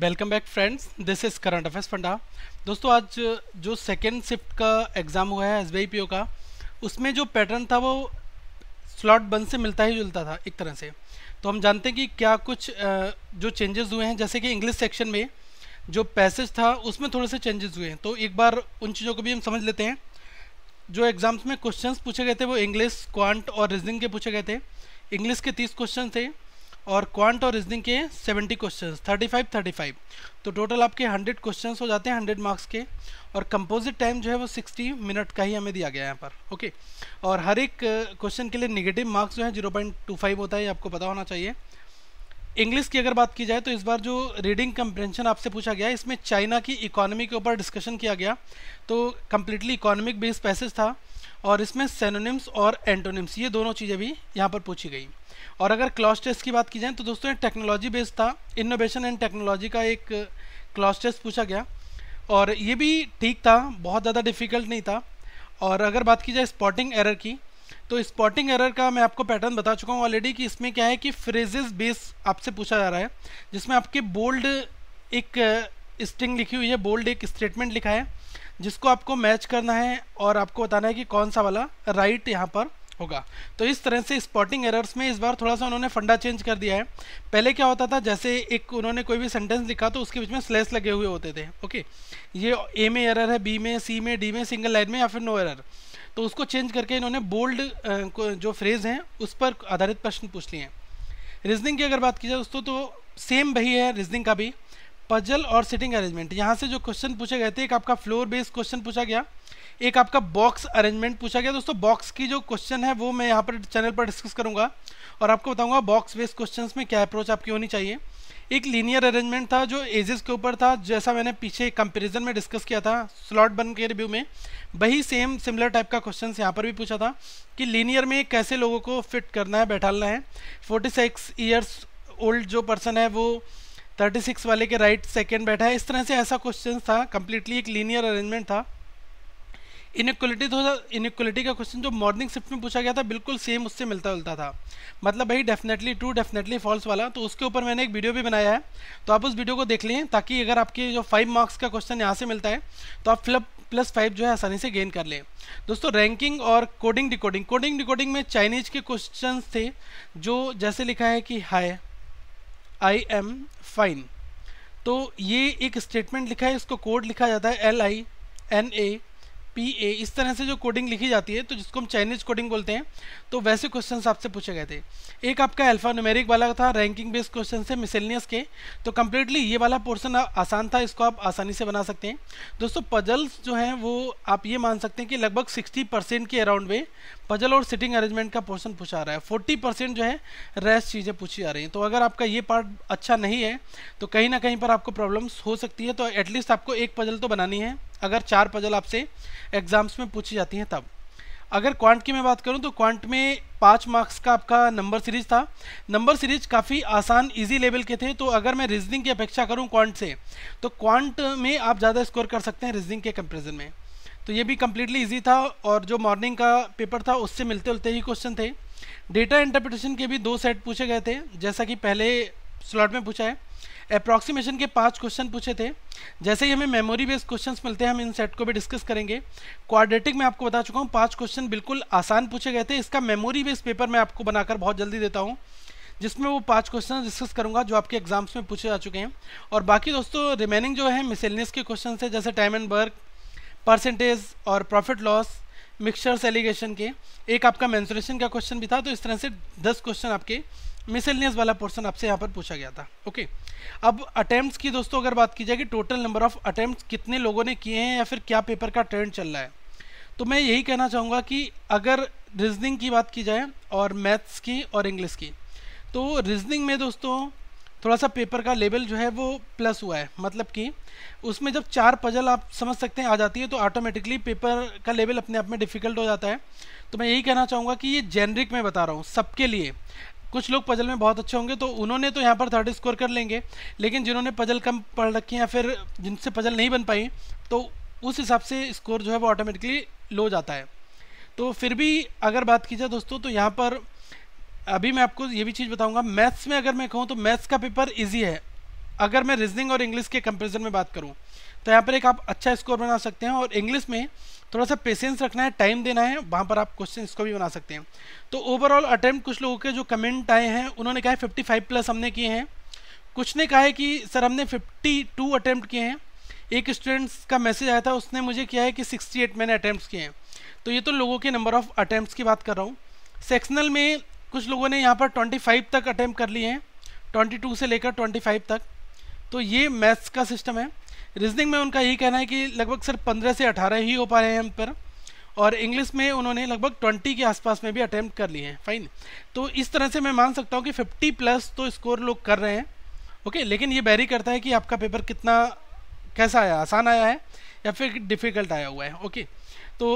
welcome back friends this is current affairs funda दोस्तों आज जो सेकेंड शिफ्ट का एग्ज़ाम हुआ है एस बी का उसमें जो पैटर्न था वो स्लॉट बंद से मिलता ही जुलता था एक तरह से तो हम जानते हैं कि क्या कुछ जो चेंजेस हुए हैं जैसे कि इंग्लिश सेक्शन में जो पैसेज था उसमें थोड़े से चेंजेस हुए हैं तो एक बार उन चीज़ों को भी हम समझ लेते हैं जो एग्ज़ाम्स में क्वेश्चन पूछे गए थे वो इंग्लिश क्वांट और रीजनिंग के पूछे गए थे इंग्लिश के तीस क्वेश्चन थे और क्वांट और रीजनिंग के 70 क्वेश्चन 35 35 तो टोटल आपके 100 क्वेश्चन हो जाते हैं 100 मार्क्स के और कंपोजिट टाइम जो है वो 60 मिनट का ही हमें दिया गया है यहाँ पर ओके और हर एक क्वेश्चन के लिए निगेटिव मार्क्स जो है जीरो होता है आपको पता होना चाहिए इंग्लिश की अगर बात की जाए तो इस बार जो रीडिंग कंप्रेंशन आपसे पूछा गया इसमें चाइना की इकोनॉमी के ऊपर डिस्कशन किया गया तो कम्प्लीटली इकोनॉमिक बेस्ड पैसेज था और इसमें सेनोनिम्स और एंटोनिम्स ये दोनों चीज़ें भी यहाँ पर पूछी गई और अगर क्लॉस टेस्ट की बात की जाए तो दोस्तों टेक्नोलॉजी बेस्ड था इनोवेशन एंड टेक्नोलॉजी का एक क्लॉस टेस्ट पूछा गया और ये भी ठीक था बहुत ज़्यादा डिफिकल्ट नहीं था और अगर बात की जाए स्पॉटिंग एरर की तो स्पॉटिंग एरर का मैं आपको पैटर्न बता चुका हूँ ऑलरेडी कि इसमें क्या है कि फ्रेजेस बेस आपसे पूछा जा रहा है जिसमें आपके बोल्ड एक स्ट्रिंग लिखी हुई है बोल्ड एक स्टेटमेंट लिखा है जिसको आपको मैच करना है और आपको बताना है कि कौन सा वाला राइट right यहाँ पर होगा तो इस तरह से स्पॉटिंग एरर्स में इस बार थोड़ा सा उन्होंने फंडा चेंज कर दिया है पहले क्या होता था जैसे एक उन्होंने कोई भी सेंटेंस लिखा तो उसके बीच में स्लैस लगे हुए होते थे ओके ये ए में एरर है बी में सी में डी में सिंगल लाइन में या फिर नो एरर तो उसको चेंज करके इन्होंने बोल्ड जो फ्रेज़ हैं उस पर आधारित प्रश्न पूछ लिए हैं रीजनिंग की अगर बात की जाए दोस्तों तो सेम वही है रीजनिंग का भी पजल और सिटिंग अरेंजमेंट यहाँ से जो क्वेश्चन पूछे गए थे एक आपका फ्लोर बेस्ड क्वेश्चन पूछा गया एक आपका बॉक्स अरेंजमेंट पूछा गया दोस्तों बॉक्स की जो क्वेश्चन है वो मैं यहाँ पर चैनल पर डिस्कस करूँगा और आपको बताऊँगा बॉक्स बेस्ड क्वेश्चन में क्या अप्रोच आपकी होनी चाहिए एक लीनियर अरेंजमेंट था जो एजेस के ऊपर था जैसा मैंने पीछे कंपेरिजन में डिस्कस किया था स्लॉट बन के रिव्यू में वही सेम सिमिलर टाइप का क्वेश्चन यहाँ पर भी पूछा था कि लीनियर में कैसे लोगों को फिट करना है बैठालना है फोर्टी सिक्स ईयर्स ओल्ड जो पर्सन है वो 36 वाले के राइट right सेकेंड बैठा है इस तरह से ऐसा क्वेश्चन था कम्प्लीटली एक लीनियर अरेंजमेंट था इनक्वलिटी थोड़ा इनक्वलिटी का क्वेश्चन जो मॉर्निंग शिफ्ट में पूछा गया था बिल्कुल सेम उससे मिलता जुलता था मतलब भाई डेफिनेटली ट्रू डेफिनेटली फॉल्स वाला तो उसके ऊपर मैंने एक वीडियो भी बनाया है तो आप उस वीडियो को देख लें ताकि अगर आपके जो फाइव मार्क्स का क्वेश्चन यहाँ से मिलता है तो आप फ्लप प्लस फाइव जो है आसानी से गेन कर लें दोस्तों रैंकिंग और कोडिंग डिकोडिंग कोडिंग डिकोडिंग में चाइनीज के क्वेश्चन थे जो जैसे लिखा है कि हाई आई एम फाइन तो ये एक स्टेटमेंट लिखा है इसको कोड लिखा जाता है L I N A P A इस तरह से जो कोडिंग लिखी जाती है तो जिसको हम चाइनीज कोडिंग बोलते हैं तो वैसे क्वेश्चन आपसे पूछे गए थे एक आपका अल्फा न्यूमेरिक वाला था रैंकिंग बेस्ड क्वेश्चन से मिसेलियस के तो कम्प्लीटली ये वाला पोर्सन आसान था इसको आप आसानी से बना सकते हैं दोस्तों पजल्स जो हैं वो आप ये मान सकते हैं कि लगभग सिक्सटी परसेंट के अराउंड में पजल और सिटिंग अरेंजमेंट का पोर्सन पूछा रहा है फोर्टी परसेंट जो है रेस्ट चीज़ें पूछी जा रही हैं तो अगर आपका ये पार्ट अच्छा नहीं है तो कहीं ना कहीं पर आपको प्रॉब्लम्स हो सकती है तो एटलीस्ट आपको एक पजल तो बनानी है अगर चार पजल आपसे एग्जाम्स में पूछी जाती हैं तब अगर क्वांट की मैं बात करूं तो क्वांट में पाँच मार्क्स का आपका नंबर सीरीज था नंबर सीरीज काफ़ी आसान इजी लेवल के थे तो अगर मैं रीजनिंग की अपेक्षा करूं क्वांट से तो क्वांट में आप ज़्यादा स्कोर कर सकते हैं रीजनिंग के कंपेरिजन में तो ये भी कम्प्लीटली ईजी था और जो मॉर्निंग का पेपर था उससे मिलते उलते ही क्वेश्चन थे डेटा इंटरप्रिटेशन के भी दो सेट पूछे गए थे जैसा कि पहले स्लॉट में पूछा है अप्रॉक्सीमेशन के पांच क्वेश्चन पूछे थे जैसे ही हमें मेमोरी बेस्ड क्वेश्चन मिलते हैं हम इन सेट को भी डिस्कस करेंगे क्वाड्रेटिक में आपको बता चुका हूँ पांच क्वेश्चन बिल्कुल आसान पूछे गए थे इसका मेमोरी बेस्ड पेपर मैं आपको बनाकर बहुत जल्दी देता हूँ जिसमें वो पांच क्वेश्चन डिस्कस करूंगा जो आपके एग्जाम्स में पूछे जा चुके हैं और बाकी दोस्तों रिमेनिंग जो है मिसेलनियस के क्वेश्चन है जैसे टाइम एंड वर्क परसेंटेज और प्रॉफिट लॉस मिक्सचर्स एलिगेशन के एक आपका मैंसुरेशन का क्वेश्चन भी था तो इस तरह से दस क्वेश्चन आपके मिसेलियस वाला पोर्सन आपसे यहाँ पर पूछा गया था ओके अब अटैम्प्ट की दोस्तों अगर बात की जाए कि टोटल नंबर ऑफ अटैम्प्ट कितने लोगों ने किए हैं या फिर क्या पेपर का ट्रेंड चल रहा है तो मैं यही कहना चाहूँगा कि अगर रीजनिंग की बात की जाए और मैथ्स की और इंग्लिश की तो रीजनिंग में दोस्तों थोड़ा सा पेपर का लेवल जो है वो प्लस हुआ है मतलब कि उसमें जब चार पजल आप समझ सकते हैं आ जाती है तो ऑटोमेटिकली पेपर का लेवल अपने आप में डिफ़िकल्ट हो जाता है तो मैं यही कहना चाहूँगा कि ये जेनरिक में बता रहा हूँ सबके लिए कुछ लोग पजल में बहुत अच्छे होंगे तो उन्होंने तो यहाँ पर थर्ड स्कोर कर लेंगे लेकिन जिन्होंने पजल कम पढ़ रखी या फिर जिनसे पजल नहीं बन पाई तो उस हिसाब से स्कोर जो है वो ऑटोमेटिकली लो जाता है तो फिर भी अगर बात की जाए दोस्तों तो यहाँ पर अभी मैं आपको ये भी चीज़ बताऊंगा मैथ्स में अगर मैं कहूँ तो मैथ्स का पेपर इजी है अगर मैं रीजनिंग और इंग्लिश के कंपेरिजन में बात करूँ तो यहाँ पर एक आप अच्छा स्कोर बना सकते हैं और इंग्लिश में थोड़ा सा पेशेंस रखना है टाइम देना है वहाँ पर आप क्वेश्चन इसको भी बना सकते हैं तो ओवरऑल अटैम्प्ट कुछ लोगों के जो कमेंट आए हैं उन्होंने कहा है फिफ्टी फाइव प्लस हमने किए हैं कुछ ने कहा है कि सर हमने फिफ्टी टू अटैम्प्ट किए हैं एक स्टूडेंट्स का मैसेज आया था उसने मुझे किया है कि सिक्सटी एट मैंने अटैम्प्ट किए हैं तो ये तो लोगों के नंबर ऑफ़ अटैम्प्ट की बात कर रहा हूँ सेक्शनल में कुछ लोगों ने यहाँ पर 25 तक अटैम्प्ट कर लिए हैं 22 से लेकर 25 तक तो ये मैथ्स का सिस्टम है रीजनिंग में उनका यही कहना है कि लगभग सर 15 से 18 ही हो पा रहे हैं हम पर और इंग्लिश में उन्होंने लगभग 20 के आसपास में भी अटैम्प्ट कर लिए हैं फाइन तो इस तरह से मैं मान सकता हूँ कि 50 प्लस तो स्कोर लोग कर रहे हैं ओके लेकिन ये बैरी करता है कि आपका पेपर कितना कैसा आया आसान आया है या फिर डिफ़िकल्ट आया हुआ है ओके तो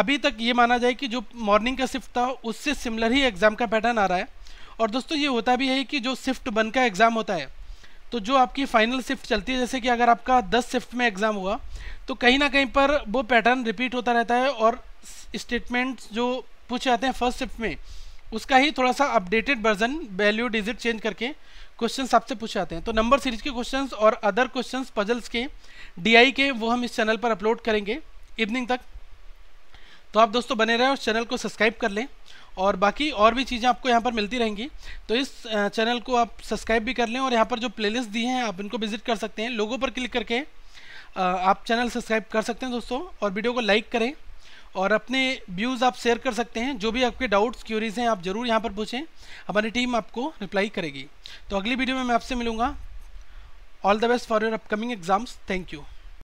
अभी तक ये माना जाए कि जो मॉर्निंग का शिफ्ट था उससे सिमिलर ही एग्ज़ाम का पैटर्न आ रहा है और दोस्तों ये होता भी है कि जो शिफ्ट वन का एग्ज़ाम होता है तो जो आपकी फाइनल शिफ्ट चलती है जैसे कि अगर आपका दस शिफ्ट में एग्ज़ाम हुआ तो कहीं ना कहीं पर वो पैटर्न रिपीट होता रहता है और स्टेटमेंट्स जो पूछे जाते हैं फर्स्ट शिफ्ट में उसका ही थोड़ा सा updated version value digit change करके क्वेश्चन आपसे पूछे जाते हैं तो नंबर सीरीज के क्वेश्चन और अदर क्वेश्चन पजल्स के डी के वो हम इस चैनल पर अपलोड करेंगे इवनिंग तक तो आप दोस्तों बने रहें और चैनल को सब्सक्राइब कर लें और बाकी और भी चीज़ें आपको यहाँ पर मिलती रहेंगी तो इस चैनल को आप सब्सक्राइब भी कर लें और यहाँ पर जो प्लेलिस्ट दी हैं आप इनको विजिट कर सकते हैं लोगों पर क्लिक करके आप चैनल सब्सक्राइब कर सकते हैं दोस्तों और वीडियो को लाइक करें और अपने व्यूज़ आप शेयर कर सकते हैं जो भी आपके डाउट्स क्यूरीज हैं आप ज़रूर यहाँ पर पूछें हमारी टीम आपको रिप्लाई करेगी तो अगली वीडियो में मैं आपसे मिलूँगा all the best for your upcoming exams thank you